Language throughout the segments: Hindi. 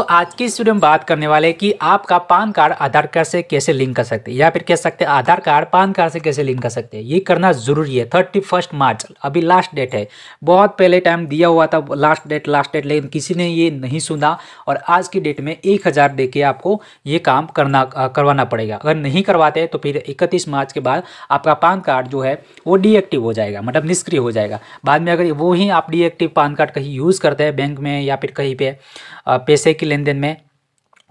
तो आज की इस वीडियो में बात करने वाले कि आपका पान कार्ड आधार कार्ड से कैसे लिंक कर सकते हैं या फिर कह सकते हैं आधार कार्ड पान कार्ड से कैसे लिंक कर सकते हैं ये करना जरूरी है थर्टी फर्स्ट मार्च अभी लास्ट डेट है बहुत पहले टाइम दिया हुआ था लास्ट डेट लास्ट डेट लेकिन किसी ने ये नहीं सुना और आज की डेट में एक हज़ार आपको ये काम करना करवाना पड़ेगा अगर नहीं करवाते तो फिर इकतीस मार्च के बाद आपका पान कार्ड जो है वो डीएक्टिव हो जाएगा मतलब निष्क्रिय हो जाएगा बाद में अगर वो ही आप डीएक्टिव पान कार्ड कहीं यूज़ करते हैं बैंक में या फिर कहीं पे पैसे के लेन देन में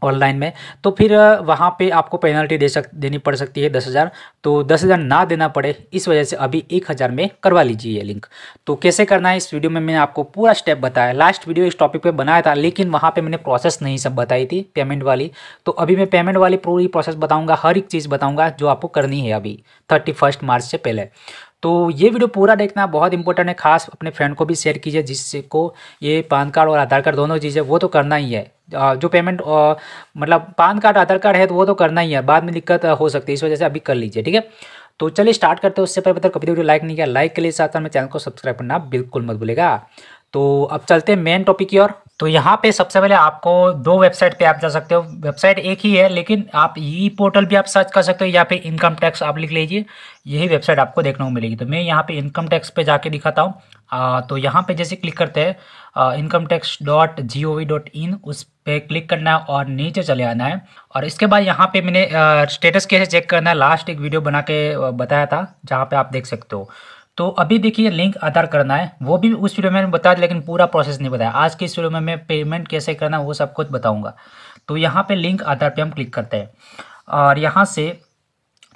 ऑनलाइन में तो फिर वहाँ पे आपको पेनल्टी दे सक देनी पड़ सकती है दस हज़ार तो दस हज़ार ना देना पड़े इस वजह से अभी एक हज़ार में करवा लीजिए ये लिंक तो कैसे करना है इस वीडियो में मैंने आपको पूरा स्टेप बताया लास्ट वीडियो इस टॉपिक पे बनाया था लेकिन वहाँ पे मैंने प्रोसेस नहीं सब बताई थी पेमेंट वाली तो अभी मैं पेमेंट वाली पूरी प्रोसेस बताऊँगा हर एक चीज़ बताऊँगा जो आपको करनी है अभी थर्टी मार्च से पहले तो ये वीडियो पूरा देखना बहुत इंपॉर्टेंट है खास अपने फ्रेंड को भी शेयर कीजिए जिसको ये पान कार्ड और आधार कार्ड दोनों चीज़ें वो तो करना ही है जो पेमेंट मतलब पान कार्ड आधार कार्ड है तो वो तो करना ही है बाद में दिक्कत हो सकती है इस वजह से अभी कर लीजिए ठीक है तो चलिए स्टार्ट करते हैं उससे पहले बता कभी वीडियो लाइक नहीं किया लाइक के लिए साथ साथ मेरे चैनल को सब्सक्राइब करना बिल्कुल मत भूलेगा तो अब चलते हैं मेन टॉपिक की ओर तो यहाँ पे सबसे पहले आपको दो वेबसाइट पे आप जा सकते हो वेबसाइट एक ही है लेकिन आप ई पोर्टल भी आप सर्च कर सकते हो या फिर इनकम टैक्स आप लिख लीजिए यही वेबसाइट आपको देखने को मिलेगी तो मैं यहाँ पे इनकम टैक्स पे जाके दिखाता हूँ तो यहाँ पे जैसे क्लिक करते हैं income tax dot G O V dot in उस पर क्लिक करना है और नीचे चले आना है और इसके बाद यहाँ पे मैंने स्टेटस कैसे चेक करना है लास्ट एक वीडियो बना के बताया था जहाँ पर आप देख सकते हो तो अभी देखिए लिंक आधार करना है वो भी उस वीडियो में बताया लेकिन पूरा प्रोसेस नहीं बताया आज के इस वीडियो में मैं पेमेंट कैसे करना है वो सब कुछ बताऊँगा तो यहाँ पर लिंक आधार पर हम क्लिक करते हैं और यहाँ से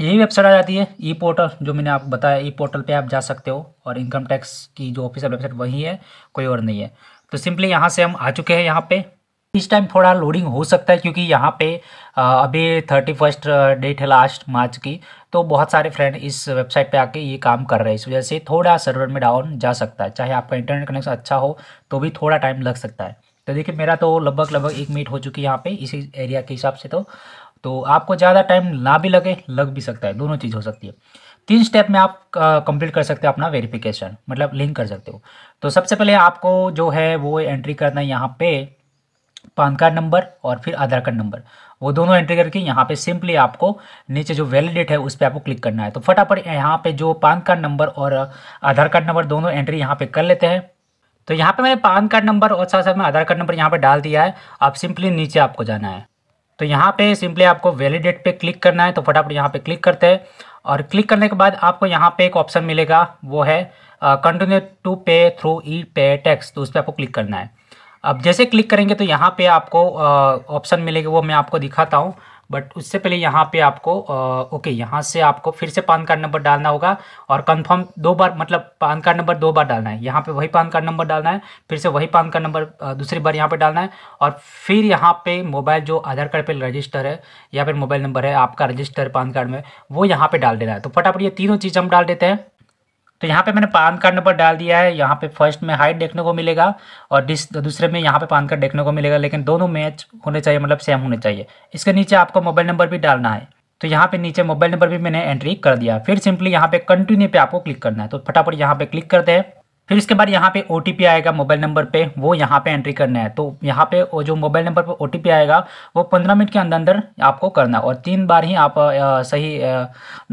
यही वेबसाइट आ जाती है ई पोर्टल जो मैंने आपको बताया ई पोर्टल पर आप जा सकते हो और इनकम टैक्स की जो ऑफिसल वेबसाइट वही है कोई और नहीं है तो सिंपली यहाँ से हम आ चुके हैं यहाँ पर इस टाइम थोड़ा लोडिंग हो सकता है क्योंकि यहाँ पे अभी थर्टी फर्स्ट डेट है लास्ट मार्च की तो बहुत सारे फ्रेंड इस वेबसाइट पे आके ये काम कर रहे हैं इस वजह से थोड़ा सर्वर में डाउन जा सकता है चाहे आपका इंटरनेट कनेक्शन अच्छा हो तो भी थोड़ा टाइम लग सकता है तो देखिए मेरा तो लगभग लगभग एक मिनट हो चुकी है यहाँ पर इसी एरिया के हिसाब से तो तो आपको ज़्यादा टाइम ना भी लगे लग भी सकता है दोनों चीज़ हो सकती है तीन स्टेप में आप कंप्लीट कर सकते हो अपना वेरिफिकेशन मतलब लिंक कर सकते हो तो सबसे पहले आपको जो है वो एंट्री करना है यहाँ पे पान कार्ड नंबर और फिर आधार कार्ड नंबर वो दोनों एंट्री करके यहाँ पे सिंपली आपको नीचे जो वैलिडेट है उस पर आपको क्लिक करना है तो फटाफट यहाँ पे जो पान कार्ड नंबर और आधार कार्ड नंबर दोनों एंट्री यहाँ पे कर लेते हैं तो यहाँ पे मैंने पान कार्ड नंबर और साथ साथ में आधार कार्ड नंबर यहाँ पे डाल दिया है आप सिंपली नीचे आपको जाना है तो यहाँ पे सिंपली आपको वैलिडेट पे क्लिक करना है तो फटाफट यहाँ पे क्लिक करते हैं और क्लिक करने के बाद आपको यहाँ पे एक ऑप्शन मिलेगा वो है continue to pay through e pay tax तो उस पर आपको क्लिक करना है अब जैसे क्लिक करेंगे तो यहाँ पे आपको ऑप्शन मिलेगा वो मैं आपको दिखाता हूँ बट उससे पहले यहाँ पे आपको ओके यहाँ से आपको फिर से पान कार्ड नंबर डालना होगा और कंफर्म दो बार मतलब पान कार्ड नंबर दो बार डालना है यहाँ पे वही पान कार्ड नंबर डालना है फिर से वही पान कार्ड नंबर दूसरी बार यहाँ पे डालना है और फिर यहाँ पे मोबाइल जो आधार कार्ड पे रजिस्टर है या फिर मोबाइल नंबर है आपका रजिस्टर पान कार्ड में वो यहाँ पर डाल देना है तो फटाफट ये तीनों चीज़ हम डाल देते हैं तो यहाँ पे मैंने पान कार्ड नंबर डाल दिया है यहाँ पे फर्स्ट में हाइट देखने को मिलेगा और दूसरे में यहाँ पे पान कार्ड देखने को मिलेगा लेकिन दोनों मैच होने चाहिए मतलब सेम होने चाहिए इसके नीचे आपको मोबाइल नंबर भी डालना है तो यहाँ पे नीचे मोबाइल नंबर भी मैंने एंट्री कर दिया फिर सिंपली यहाँ पे कंटिन्यू पे आपको क्लिक करना है तो फटाफट यहाँ पे क्लिक करते हैं फिर इसके बाद यहाँ पे ओ आएगा मोबाइल नंबर पे वो यहाँ पे एंट्री करना है तो यहाँ पे वो जो मोबाइल नंबर पे ओ आएगा वो पंद्रह मिनट के अंदर अंदर आपको करना है और तीन बार ही आप सही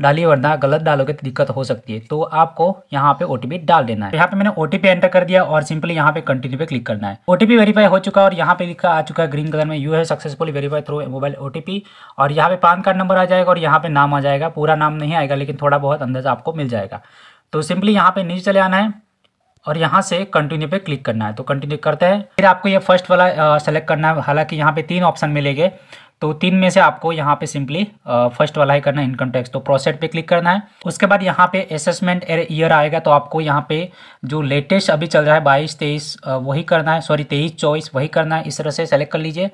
डालिए वरना गलत डालोगे तो दिक्कत हो सकती है तो आपको यहाँ पे ओ डाल देना है यहाँ पे मैंने ओ एंटर कर दिया और सिंपली यहाँ पे कंटिन्यू पे क्लिक करना है ओ वेरीफाई हो चुका और यहाँ पे लिखा आ चुका है ग्रीन कलर में यू है successfully verify through mobile O और यहाँ पे पान कार्ड नंबर आ जाएगा और यहाँ पे नाम आ जाएगा पूरा नाम नहीं आएगा लेकिन थोड़ा बहुत अंदाजा आपको मिल जाएगा तो सिंपली यहाँ पे नीचे चले आना है और यहाँ से कंटिन्यू पे क्लिक करना है तो कंटिन्यू करते हैं फिर आपको ये फर्स्ट वाला सेलेक्ट करना है हालांकि यहाँ पे तीन ऑप्शन मिलेंगे तो तीन में से आपको यहाँ पे सिंपली फर्स्ट वाला ही करना है इनकम टैक्स तो प्रोसेट पे क्लिक करना है उसके बाद यहाँ पे असेसमेंट ईयर आएगा तो आपको यहाँ पे जो लेटेस्ट अभी चल रहा है बाईस तेईस वही करना है सॉरी तेईस चौबीस वही करना है इस तरह से सेलेक्ट कर लीजिए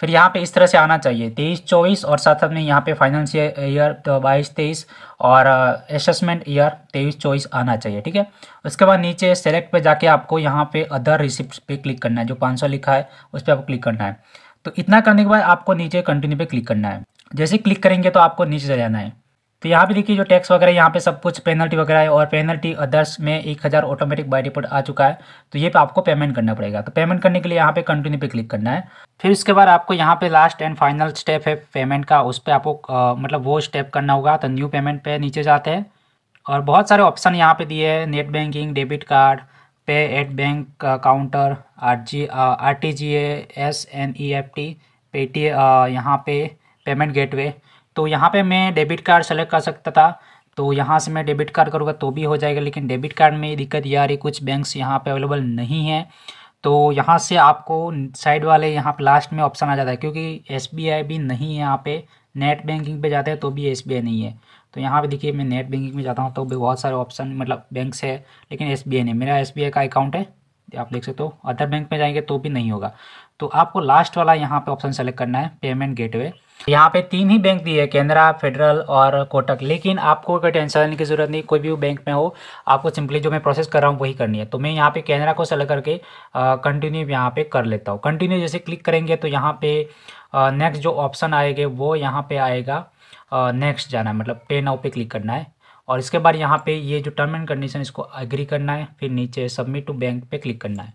फिर यहाँ पे इस तरह से आना चाहिए तेईस चौबीस और साथ साथ में यहाँ पे फाइनेंशियल ईयर तो बाईस तेईस और असेसमेंट uh, ईयर तेईस चौबीस आना चाहिए ठीक है उसके बाद नीचे सेलेक्ट पे जाके आपको यहाँ पे अदर रिसिप्ट पे क्लिक करना है जो सौ लिखा है उस पर आपको क्लिक करना है तो इतना करने के बाद आपको नीचे कंटिन्यू पे क्लिक करना है जैसे क्लिक करेंगे तो आपको नीचे चले जाना है तो यहाँ पे देखिए जो टैक्स वगैरह यहाँ पे सब कुछ पेनल्टी वगैरह है और पेनल्टी अदर्स में एक हज़ार ऑटोमेटिक बाई डिपोर्ट आ चुका है तो ये पे आपको पेमेंट करना पड़ेगा तो पेमेंट करने के लिए यहाँ पे कंटिन्यू पे क्लिक करना है फिर उसके बाद आपको यहाँ पे लास्ट एंड फाइनल स्टेप है पेमेंट का उस पर आपको आ, मतलब वो स्टेप करना होगा तो न्यू पेमेंट पे नीचे जाते हैं और बहुत सारे ऑप्शन यहाँ पे दिए हैं net banking debit card pay at bank counter R G R T G S N E F T pay टी यहाँ पे पेमेंट गेटवे तो यहाँ पे मैं डेबिट कार्ड सेलेक्ट कर सकता था तो यहाँ से मैं डेबिट कार्ड करूँगा तो भी हो जाएगा लेकिन डेबिट कार्ड में दिक्कत ये आ रही कुछ बैंक्स यहाँ पे अवेलेबल नहीं है तो यहाँ से आपको साइड वाले यहाँ पे लास्ट में ऑप्शन आ जाता है क्योंकि एस भी नहीं है यहाँ पे नेट बैंकिंग पे जाते हैं तो भी एस नहीं है तो यहाँ पे देखिए मैं नेट बैंकिंग में जाता हूँ तो भी बहुत सारे ऑप्शन मतलब बैंक्स है लेकिन एस नहीं मेरा एस का अकाउंट है आप देख सकते हो अदर बैंक में जाएंगे तो भी नहीं होगा तो आपको लास्ट वाला यहाँ पे ऑप्शन सेलेक्ट करना है पेमेंट गेटवे यहाँ पे तीन ही बैंक दिए केनरा फेडरल और कोटक लेकिन आपको कोई टेंशन लेने की ज़रूरत नहीं कोई भी बैंक में हो आपको सिंपली जो मैं प्रोसेस कर रहा हूँ वही करनी है तो मैं यहाँ पे केनरा को सेलेक्ट करके कंटिन्यू यहाँ पे कर लेता हूँ कंटिन्यू जैसे क्लिक करेंगे तो यहाँ पे नेक्स्ट जो ऑप्शन आएंगे वो यहाँ पे आएगा नेक्स्ट जाना है मतलब पे नाउ पे क्लिक करना है और इसके बाद यहाँ पे ये जो टर्म एंड कंडीशन इसको एग्री करना है फिर नीचे सबमिट टू बैंक पे क्लिक करना है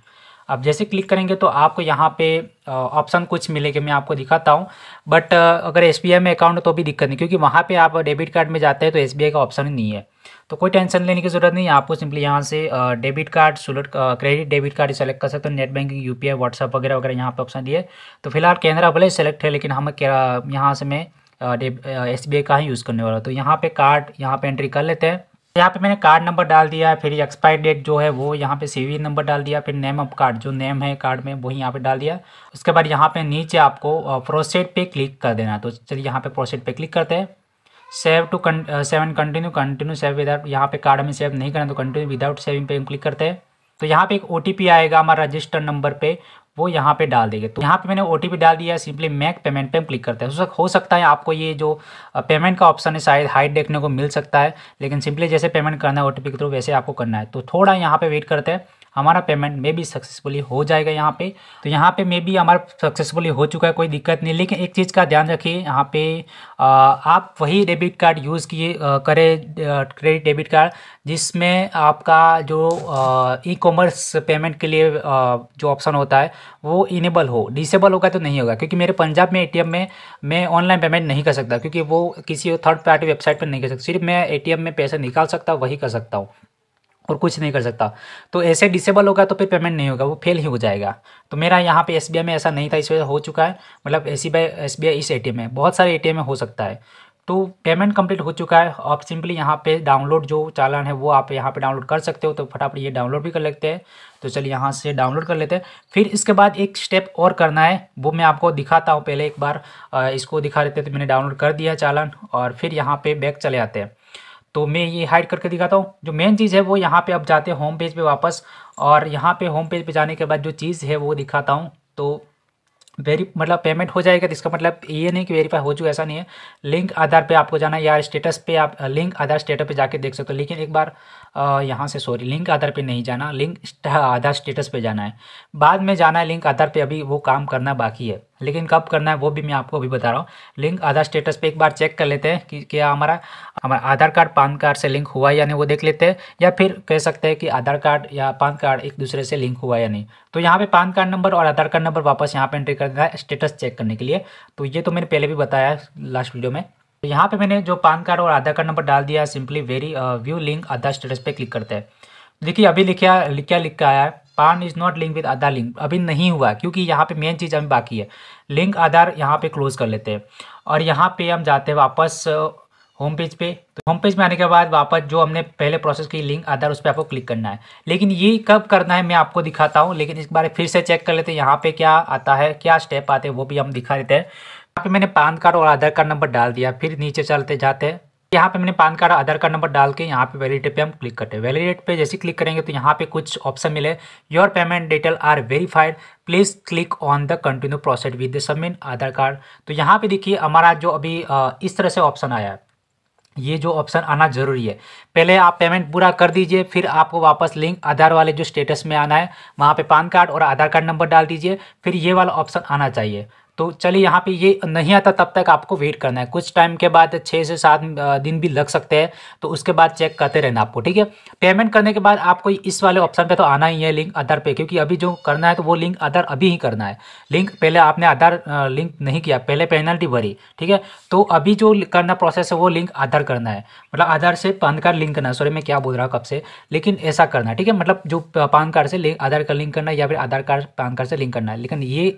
आप जैसे क्लिक करेंगे तो आपको यहाँ पे ऑप्शन कुछ मिलेगा मैं आपको दिखाता हूँ बट अगर एस में अकाउंट तो भी दिक्कत नहीं क्योंकि वहाँ पे आप डेबिट कार्ड में जाते हैं तो एस का ऑप्शन नहीं है तो कोई टेंशन लेने की ज़रूरत नहीं आपको सिंपली यहाँ से डेबिट कार्ड सुलट क्रेडिट डेबिट कार्ड सेलेक्ट कर सकते हो net banking U P WhatsApp वगैरह वगैरह यहाँ पर ऑप्शन दिए तो फिलहाल कैनरा भले सेलेक्ट है लेकिन हम यहाँ से मैं एस का ही यूज़ करने वाला तो यहाँ पर कार्ड यहाँ पर एंट्री कर लेते हैं यहाँ पे मैंने कार्ड नंबर डाल दिया फिर एक्सपायर डेट जो है वो यहाँ पे सीवी नंबर डाल दिया फिर नेम ऑफ कार्ड जो नेम है कार्ड में वही यहाँ पे डाल दिया उसके बाद यहाँ पे नीचे आपको प्रोसेड पे क्लिक कर देना तो चलिए यहाँ पे प्रोसेड पे क्लिक करते हैं save to seven continue continue save without यहाँ पे कार्ड में सेव नहीं करना तो कंटिन्यू विदाउट सेविंग पे हम क्लिक करते हैं तो यहाँ पे एक ओ आएगा हमारा रजिस्टर नंबर पे वो यहाँ पे डाल देंगे तो यहाँ पे मैंने ओ डाल दिया सिंपली मैक पेमेंट पे हम क्लिक करते हैं तो हो सकता है आपको ये जो पेमेंट का ऑप्शन है शायद हाइट देखने को मिल सकता है लेकिन सिंपली जैसे पेमेंट करना है ओ के थ्रू वैसे आपको करना है तो थोड़ा यहाँ पर वेट करते हैं हमारा पेमेंट मे बी सक्सेसफुली हो जाएगा यहाँ पे तो यहाँ पे मे बी हमारा सक्सेसफुली हो चुका है कोई दिक्कत नहीं लेकिन एक चीज़ का ध्यान रखिए यहाँ पे आ, आप वही डेबिट कार्ड यूज़ किए करें क्रेडिट डेबिट कार्ड जिसमें आपका जो ई कॉमर्स पेमेंट के लिए आ, जो ऑप्शन होता है वो इनेबल हो डिसेबल होगा तो नहीं होगा क्योंकि मेरे पंजाब में ए में मैं ऑनलाइन पेमेंट नहीं कर सकता क्योंकि वो किसी थर्ड पार्टी वेबसाइट पर नहीं कर सकता सिर्फ मैं ए में पैसा निकाल सकता वही कर सकता हूँ और कुछ नहीं कर सकता तो ऐसे डिसेबल होगा तो फिर पेमेंट नहीं होगा वो फेल ही हो जाएगा तो मेरा यहाँ पे एस में ऐसा नहीं था इस वजह हो चुका है मतलब एस बी इस ए में बहुत सारे ए में हो सकता है तो पेमेंट कंप्लीट हो चुका है आप सिंपली यहाँ पे डाउनलोड जो चालान है वो आप यहाँ पे डाउनलोड कर सकते हो तो फटाफट ये डाउनलोड भी कर लेते हैं तो चलिए यहाँ से डाउनलोड कर लेते हैं फिर इसके बाद एक स्टेप और करना है वो मैं आपको दिखाता हूँ पहले एक बार इसको दिखा देते तो मैंने डाउनलोड कर दिया चालान और फिर यहाँ पर बैक चले आते हैं तो मैं ये हाइड करके दिखाता हूँ जो मेन चीज़ है वो यहाँ पे आप जाते हैं होम पेज पे वापस और यहाँ पे होम पेज पे जाने के बाद जो चीज़ है वो दिखाता हूँ तो वेरी मतलब पेमेंट हो जाएगा तो इसका मतलब ये नहीं कि वेरीफाई हो चुका ऐसा नहीं है लिंक आधार पे आपको जाना है या स्टेटस पे आप लिंक आधार स्टेटस पे जाके देख सकते हो लेकिन एक बार यहाँ से सॉरी लिंक आधार पे नहीं जाना लिंक आधार स्टेटस पे जाना है बाद में जाना है लिंक आधार पे अभी वो काम करना बाकी है लेकिन कब करना है वो भी मैं आपको अभी बता रहा हूँ लिंक आधार स्टेटस पे एक बार चेक कर लेते हैं कि क्या हमारा हमारा आधार कार्ड पान कार्ड से लिंक हुआ या नहीं वो देख लेते हैं या फिर कह सकते हैं कि आधार कार्ड या पान कार्ड एक दूसरे से लिंक हुआ या नहीं तो यहाँ पे पान कार्ड नंबर और आधार कार्ड नंबर वापस यहाँ पर एंट्री कर देना है स्टेटस चेक करने के लिए तो ये तो मैंने पहले भी बताया लास्ट वीडियो में तो यहाँ पर मैंने जो पान कार्ड और आधार कार्ड नंबर डाल दिया simply very view link Aadhaar status पे क्लिक करते हैं देखिए अभी लिखा लिखा के आया है PAN is not link with Aadhaar link अभी नहीं हुआ क्योंकि यहाँ पे मेन चीज़ अभी बाकी है लिंक आधार यहाँ पे क्लोज कर लेते हैं और यहाँ पे हम जाते हैं वापस होम पेज पे तो होम पेज में आने के बाद वापस जो हमने पहले प्रोसेस की लिंक आधार उस पर आपको क्लिक करना है लेकिन ये कब करना है मैं आपको दिखाता हूँ लेकिन इस बारे फिर से चेक कर लेते हैं यहाँ पे क्या आता है क्या स्टेप आते हैं वो भी हम दिखा देते हैं यहाँ पे मैंने पान कार्ड और आधार कार्ड नंबर डाल दिया फिर नीचे चलते जाते हैं यहाँ पे मैंने पान कार्ड आधार कार्ड नंबर डाल के यहाँ पे वैलिडेट पे हम क्लिक करते हैं वैलिडेट पे जैसे क्लिक करेंगे तो यहाँ पे कुछ ऑप्शन मिले your payment detail are verified please click on the continue process with the submit Aadhaar card तो यहाँ पे देखिए हमारा जो अभी इस तरह से ऑप्शन आया है ये जो ऑप्शन आना जरूरी है पहले आप पेमेंट पूरा कर दीजिए फिर आपको वापस लिंक आधार वाले जो स्टेटस में आना है वहाँ पे पान कार्ड और आधार कार्ड नंबर डाल दीजिए फिर ये वाला ऑप्शन आना चाहिए तो चलिए यहाँ पे ये नहीं आता तब तक आपको वेट करना है कुछ टाइम के बाद छः से सात दिन भी लग सकते हैं तो उसके बाद चेक करते रहना आपको ठीक है पेमेंट करने के बाद आपको इस वाले ऑप्शन पे तो आना ही है लिंक आधार पे क्योंकि अभी जो करना है तो वो लिंक आधार अभी ही करना है लिंक पहले आपने आधार लिंक नहीं किया पहले पेनल्टी भरी ठीक है तो अभी जो करना प्रोसेस है वो लिंक आधार करना है मतलब आधार से पान कार्ड लिंक करना है सॉरी मैं क्या बोल रहा हूँ कब से लेकिन ऐसा करना है ठीक है मतलब जो पान कार्ड से आधार कार्ड लिंक करना है या फिर आधार कार्ड पान कार्ड से लिंक करना है लेकिन ये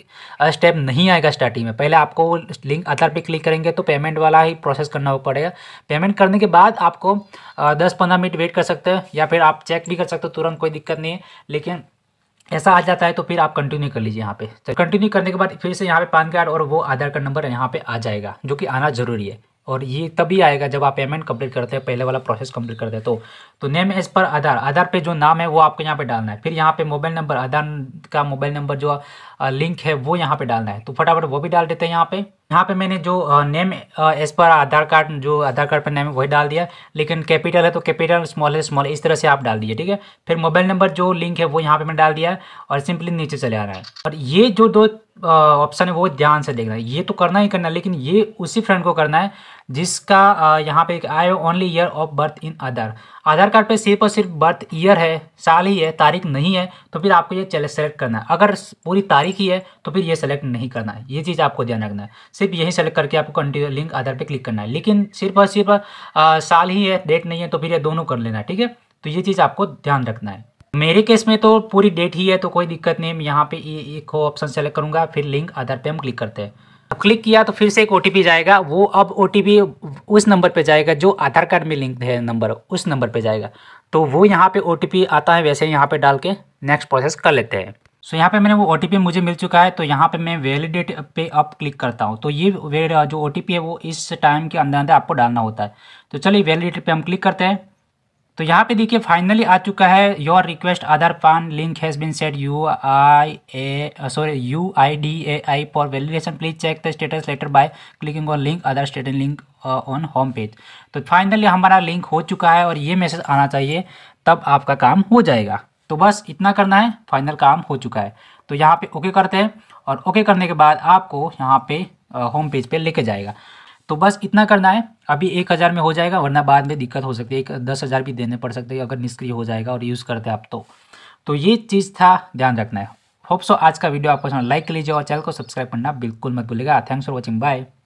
स्टेप नहीं आएगा रहेगा स्टार्टिंग में पहले आपको लिंक आधार पे क्लिक करेंगे तो पेमेंट वाला ही प्रोसेस करना पड़ेगा पेमेंट करने के बाद आपको दस पंद्रह मिनट वेट कर सकते हैं या फिर आप चेक भी कर सकते हो तुरंत कोई दिक्कत नहीं है लेकिन ऐसा आ जाता है तो फिर आप कंटिन्यू कर लीजिए यहाँ पे तो कंटिन्यू करने के बाद फिर से यहाँ पे पान कार्ड और वो आधार कार्ड नंबर यहाँ पे आ जाएगा जो कि आना जरूरी है और ये तभी आएगा जब आप पेमेंट कंप्लीट करते हैं पहले वाला प्रोसेस कंप्लीट कर हैं तो तो नेम एज पर आधार आधार पे जो नाम है वो आपको यहाँ पे डालना है फिर यहाँ पे मोबाइल नंबर आधार का मोबाइल नंबर जो लिंक है वो यहाँ पे डालना है तो फटाफट वो भी डाल देते हैं यहाँ पे यहाँ पे मैंने जो नेम एज पर आधार कार्ड जो आधार कार्ड पर नेम है वही डाल दिया लेकिन कैपिटल है तो कैपिटल स्मॉल है स्मॉल इस तरह से आप डाल दीजिए ठीक है फिर मोबाइल नंबर जो लिंक है वो यहाँ पे मैंने डाल दिया और सिंपली नीचे चले आ रहा है और ये जो दो ऑप्शन है वो ध्यान से देखना है ये तो करना ही करना है लेकिन ये उसी फ्रेंड को करना है जिसका यहाँ पे I only year of birth in other Aadhaar card पे सिर्फ और सिर्फ बर्थ ईयर है साल ही है तारीख नहीं है तो फिर आपको ये चले सेलेक्ट करना है अगर पूरी तारीख ही है तो फिर ये सेलेक्ट नहीं करना है ये चीज़ आपको ध्यान रखना है सिर्फ यही सेलेक्ट करके आपको कंटिन्यू लिंक आधार पे क्लिक करना है लेकिन सिर्फ और सिर्फ साल ही है डेट नहीं है तो फिर ये दोनों कर लेना है ठीक है तो ये चीज़ आपको ध्यान रखना है मेरे केस में तो पूरी डेट ही है तो कोई दिक्कत नहीं यहाँ पे एक ऑप्शन सेलेक्ट करूंगा फिर लिंक आधार पे हम क्लिक करते हैं अब तो क्लिक किया तो फिर से एक ओ जाएगा वो अब ओ उस नंबर पे जाएगा जो आधार कार्ड में लिंक है नंबर उस नंबर पे जाएगा तो वो यहाँ पे ओ आता है वैसे यहाँ पे डाल के नेक्स्ट प्रोसेस कर लेते हैं सो so, यहाँ पे मैंने वो ओ मुझे मिल चुका है तो यहाँ पे मैं वैलिडेट पे अब क्लिक करता हूँ तो ये जो ओ है वो इस टाइम के अंदर अंदर आपको डालना होता है तो चलिए वैलिडेट पे हम क्लिक करते हैं तो यहाँ पे देखिए फाइनली आ चुका है your request Aadhaar PAN link has been sent U I A sorry U I D A I for validation please check the status later by clicking on link Aadhaar status link on home page तो फाइनली हमारा लिंक हो चुका है और ये मैसेज आना चाहिए तब आपका काम हो जाएगा तो बस इतना करना है फाइनल काम हो चुका है तो यहाँ पे ओके करते हैं और ओके करने के बाद आपको यहाँ पे होम uh, पेज पे लेके जाएगा तो बस इतना करना है अभी एक हज़ार में हो जाएगा वरना बाद में दिक्कत हो सकती है एक दस हज़ार भी देने पड़ सकते हैं अगर निष्क्रिय हो जाएगा और यूज़ करते आप तो तो ये चीज़ था ध्यान रखना है होप सो आज का वीडियो आपको लाइक अच्छा लीजिए और चैनल को सब्सक्राइब करना बिल्कुल मत भूलेगा थैंक्स फॉर वॉचिंग बाय